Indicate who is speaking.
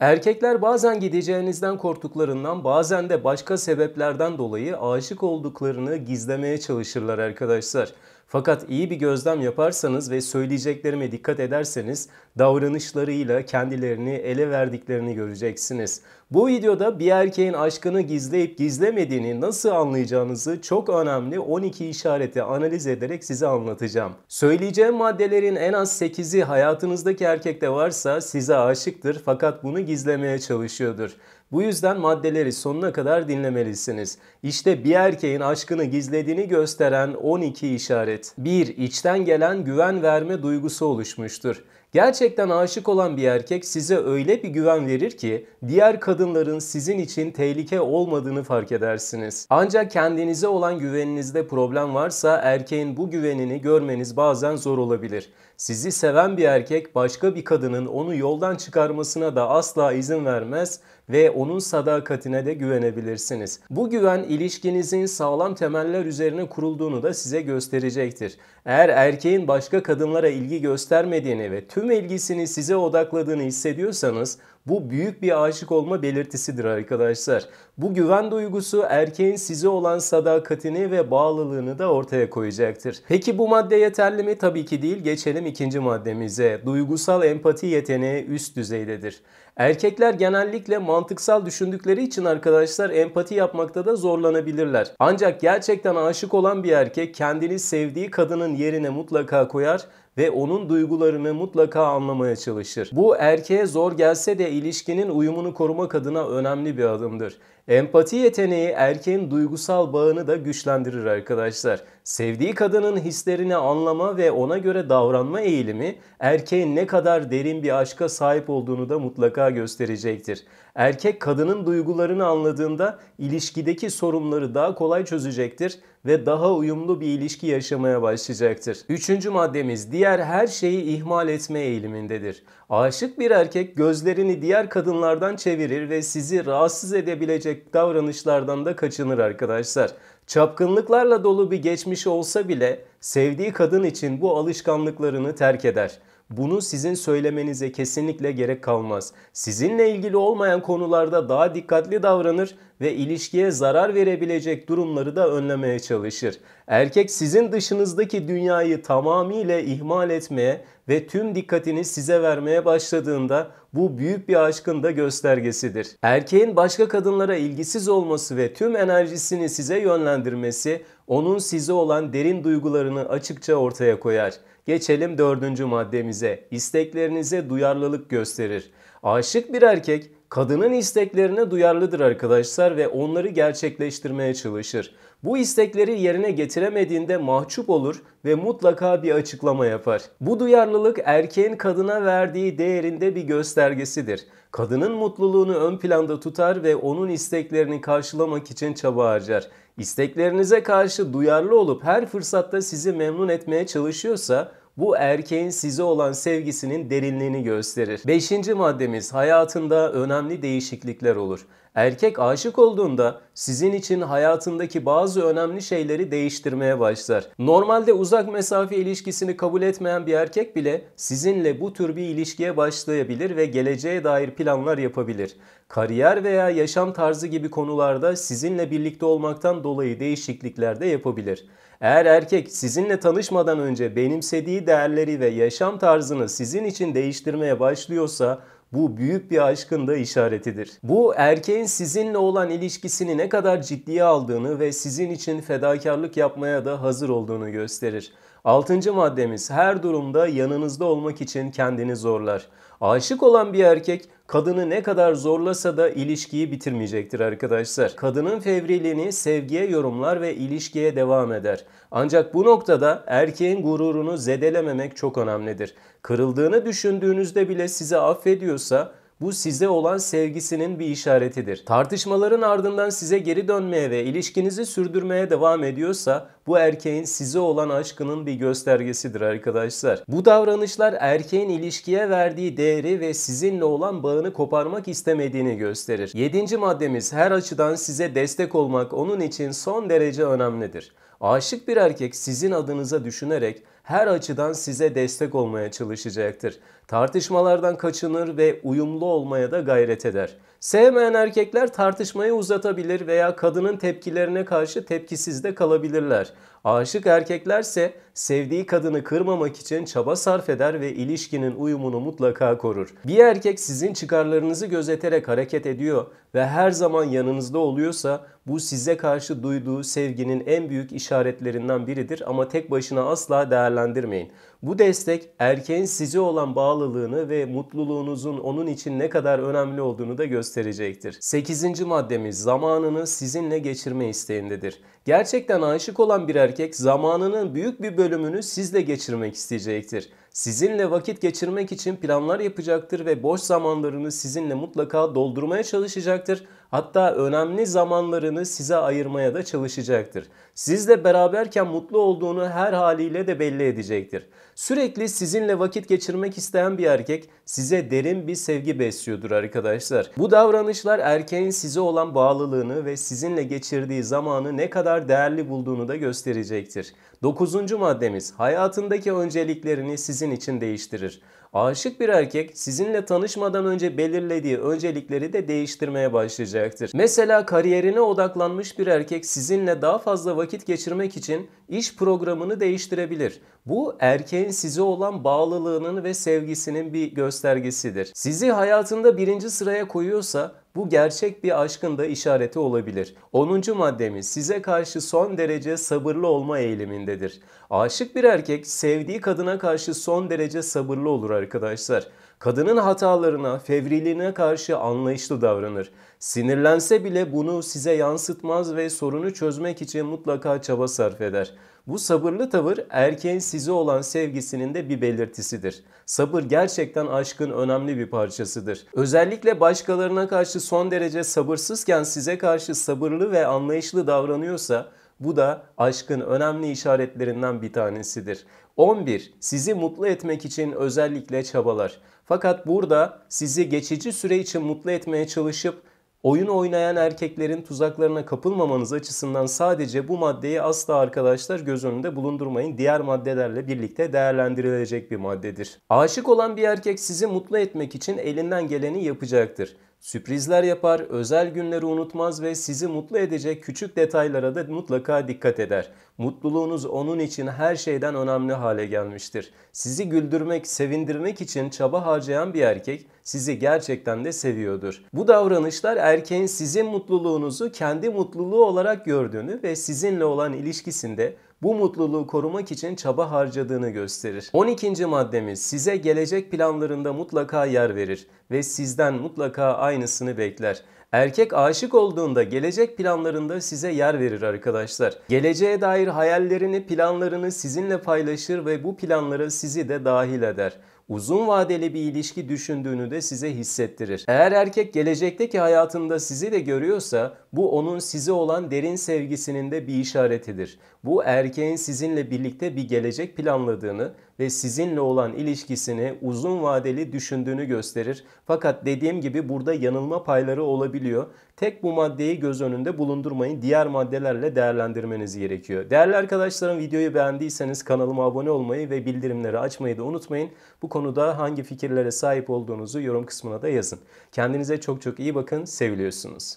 Speaker 1: Erkekler bazen gideceğinizden korktuklarından bazen de başka sebeplerden dolayı aşık olduklarını gizlemeye çalışırlar arkadaşlar. Fakat iyi bir gözlem yaparsanız ve söyleyeceklerime dikkat ederseniz davranışlarıyla kendilerini ele verdiklerini göreceksiniz. Bu videoda bir erkeğin aşkını gizleyip gizlemediğini nasıl anlayacağınızı çok önemli 12 işareti analiz ederek size anlatacağım. Söyleyeceğim maddelerin en az 8'i hayatınızdaki erkekte varsa size aşıktır fakat bunu gizlemeye çalışıyordur. Bu yüzden maddeleri sonuna kadar dinlemelisiniz. İşte bir erkeğin aşkını gizlediğini gösteren 12 işaret. 1. İçten gelen güven verme duygusu oluşmuştur. Gerçekten aşık olan bir erkek size öyle bir güven verir ki diğer kadınların sizin için tehlike olmadığını fark edersiniz. Ancak kendinize olan güveninizde problem varsa erkeğin bu güvenini görmeniz bazen zor olabilir. Sizi seven bir erkek başka bir kadının onu yoldan çıkarmasına da asla izin vermez ve onun sadakatine de güvenebilirsiniz. Bu güven ilişkinizin sağlam temeller üzerine kurulduğunu da size gösterecektir. Eğer erkeğin başka kadınlara ilgi göstermediğini ve tüm ilgisini size odakladığını hissediyorsanız bu büyük bir aşık olma belirtisidir arkadaşlar. Bu güven duygusu erkeğin size olan sadakatini ve bağlılığını da ortaya koyacaktır. Peki bu madde yeterli mi? Tabii ki değil. Geçelim ikinci maddemize. Duygusal empati yeteneği üst düzeydedir. Erkekler genellikle mantıksal düşündükleri için arkadaşlar empati yapmakta da zorlanabilirler. Ancak gerçekten aşık olan bir erkek kendini sevdiği kadının yerine mutlaka koyar ve onun duygularını mutlaka anlamaya çalışır. Bu erkeğe zor gelse de ilişkinin uyumunu korumak adına önemli bir adımdır. Empati yeteneği erkeğin duygusal bağını da güçlendirir arkadaşlar. Sevdiği kadının hislerini anlama ve ona göre davranma eğilimi erkeğin ne kadar derin bir aşka sahip olduğunu da mutlaka gösterecektir. Erkek kadının duygularını anladığında ilişkideki sorunları daha kolay çözecektir ve daha uyumlu bir ilişki yaşamaya başlayacaktır. Üçüncü maddemiz diğer her şeyi ihmal etme eğilimindedir. Aşık bir erkek gözlerini diğer kadınlardan çevirir ve sizi rahatsız edebilecek davranışlardan da kaçınır arkadaşlar. Çapkınlıklarla dolu bir geçmişi olsa bile sevdiği kadın için bu alışkanlıklarını terk eder. Bunu sizin söylemenize kesinlikle gerek kalmaz. Sizinle ilgili olmayan konularda daha dikkatli davranır ve ilişkiye zarar verebilecek durumları da önlemeye çalışır. Erkek sizin dışınızdaki dünyayı tamamıyla ihmal etmeye ve tüm dikkatini size vermeye başladığında bu büyük bir aşkın da göstergesidir. Erkeğin başka kadınlara ilgisiz olması ve tüm enerjisini size yönlendirmesi onun size olan derin duygularını açıkça ortaya koyar. Geçelim dördüncü maddemize. İsteklerinize duyarlılık gösterir. Aşık bir erkek kadının isteklerine duyarlıdır arkadaşlar ve onları gerçekleştirmeye çalışır. Bu istekleri yerine getiremediğinde mahcup olur ve mutlaka bir açıklama yapar. Bu duyarlılık erkeğin kadına verdiği değerinde bir göstergesidir. Kadının mutluluğunu ön planda tutar ve onun isteklerini karşılamak için çaba harcar. İsteklerinize karşı duyarlı olup her fırsatta sizi memnun etmeye çalışıyorsa bu erkeğin size olan sevgisinin derinliğini gösterir. Beşinci maddemiz hayatında önemli değişiklikler olur. Erkek aşık olduğunda sizin için hayatındaki bazı önemli şeyleri değiştirmeye başlar. Normalde uzak mesafe ilişkisini kabul etmeyen bir erkek bile sizinle bu tür bir ilişkiye başlayabilir ve geleceğe dair planlar yapabilir. Kariyer veya yaşam tarzı gibi konularda sizinle birlikte olmaktan dolayı değişiklikler de yapabilir. Eğer erkek sizinle tanışmadan önce benimsediği değerleri ve yaşam tarzını sizin için değiştirmeye başlıyorsa bu büyük bir aşkın da işaretidir. Bu erkeğin sizinle olan ilişkisini ne kadar ciddiye aldığını ve sizin için fedakarlık yapmaya da hazır olduğunu gösterir. Altıncı maddemiz her durumda yanınızda olmak için kendini zorlar. Aşık olan bir erkek kadını ne kadar zorlasa da ilişkiyi bitirmeyecektir arkadaşlar. Kadının fevriliğini sevgiye yorumlar ve ilişkiye devam eder. Ancak bu noktada erkeğin gururunu zedelememek çok önemlidir. Kırıldığını düşündüğünüzde bile sizi affediyorsa bu size olan sevgisinin bir işaretidir. Tartışmaların ardından size geri dönmeye ve ilişkinizi sürdürmeye devam ediyorsa bu erkeğin size olan aşkının bir göstergesidir arkadaşlar. Bu davranışlar erkeğin ilişkiye verdiği değeri ve sizinle olan bağını koparmak istemediğini gösterir. 7. maddemiz her açıdan size destek olmak onun için son derece önemlidir. Aşık bir erkek sizin adınıza düşünerek her açıdan size destek olmaya çalışacaktır. Tartışmalardan kaçınır ve uyumlu olmaya da gayret eder. Sevmeyen erkekler tartışmayı uzatabilir veya kadının tepkilerine karşı tepkisiz de kalabilirler. Aşık erkeklerse sevdiği kadını kırmamak için çaba sarf eder ve ilişkinin uyumunu mutlaka korur. Bir erkek sizin çıkarlarınızı gözeterek hareket ediyor ve her zaman yanınızda oluyorsa bu size karşı duyduğu sevginin en büyük işaretlerinden biridir ama tek başına asla değerlendirmeyin. Bu destek erkeğin size olan bağlılığını ve mutluluğunuzun onun için ne kadar önemli olduğunu da gösterecektir. 8. maddemiz zamanını sizinle geçirme isteğindedir. Gerçekten aşık olan bir erkek zamanının büyük bir bölümünü sizle geçirmek isteyecektir. Sizinle vakit geçirmek için planlar yapacaktır ve boş zamanlarını sizinle mutlaka doldurmaya çalışacaktır. Hatta önemli zamanlarını size ayırmaya da çalışacaktır. Sizle beraberken mutlu olduğunu her haliyle de belli edecektir. Sürekli sizinle vakit geçirmek isteyen bir erkek size derin bir sevgi besliyordur arkadaşlar. Bu davranışlar erkeğin size olan bağlılığını ve sizinle geçirdiği zamanı ne kadar değerli bulduğunu da gösterecektir. Dokuzuncu maddemiz hayatındaki önceliklerini sizin için değiştirir. Aşık bir erkek sizinle tanışmadan önce belirlediği öncelikleri de değiştirmeye başlayacaktır. Mesela kariyerine odaklanmış bir erkek sizinle daha fazla vakit geçirmek için iş programını değiştirebilir. Bu erkeğin size olan bağlılığının ve sevgisinin bir göstergesidir. Sizi hayatında birinci sıraya koyuyorsa bu gerçek bir aşkın da işareti olabilir. 10. maddemiz size karşı son derece sabırlı olma eğilimindedir. Aşık bir erkek sevdiği kadına karşı son derece sabırlı olur arkadaşlar. Kadının hatalarına, fevriliğine karşı anlayışlı davranır. Sinirlense bile bunu size yansıtmaz ve sorunu çözmek için mutlaka çaba sarf eder. Bu sabırlı tavır erkeğin size olan sevgisinin de bir belirtisidir. Sabır gerçekten aşkın önemli bir parçasıdır. Özellikle başkalarına karşı son derece sabırsızken size karşı sabırlı ve anlayışlı davranıyorsa bu da aşkın önemli işaretlerinden bir tanesidir. 11. Sizi mutlu etmek için özellikle çabalar. Fakat burada sizi geçici süre için mutlu etmeye çalışıp Oyun oynayan erkeklerin tuzaklarına kapılmamanız açısından sadece bu maddeyi asla arkadaşlar göz önünde bulundurmayın. Diğer maddelerle birlikte değerlendirilecek bir maddedir. Aşık olan bir erkek sizi mutlu etmek için elinden geleni yapacaktır. Sürprizler yapar, özel günleri unutmaz ve sizi mutlu edecek küçük detaylara da mutlaka dikkat eder. Mutluluğunuz onun için her şeyden önemli hale gelmiştir. Sizi güldürmek, sevindirmek için çaba harcayan bir erkek sizi gerçekten de seviyordur. Bu davranışlar erkeğin sizin mutluluğunuzu kendi mutluluğu olarak gördüğünü ve sizinle olan ilişkisinde bu mutluluğu korumak için çaba harcadığını gösterir. 12. maddemiz size gelecek planlarında mutlaka yer verir ve sizden mutlaka aynısını bekler. Erkek aşık olduğunda gelecek planlarında size yer verir arkadaşlar. Geleceğe dair hayallerini, planlarını sizinle paylaşır ve bu planlara sizi de dahil eder uzun vadeli bir ilişki düşündüğünü de size hissettirir. Eğer erkek gelecekteki hayatında sizi de görüyorsa bu onun size olan derin sevgisinin de bir işaretidir. Bu erkeğin sizinle birlikte bir gelecek planladığını, ve sizinle olan ilişkisini uzun vadeli düşündüğünü gösterir. Fakat dediğim gibi burada yanılma payları olabiliyor. Tek bu maddeyi göz önünde bulundurmayın. Diğer maddelerle değerlendirmeniz gerekiyor. Değerli arkadaşlarım videoyu beğendiyseniz kanalıma abone olmayı ve bildirimleri açmayı da unutmayın. Bu konuda hangi fikirlere sahip olduğunuzu yorum kısmına da yazın. Kendinize çok çok iyi bakın. Seviliyorsunuz.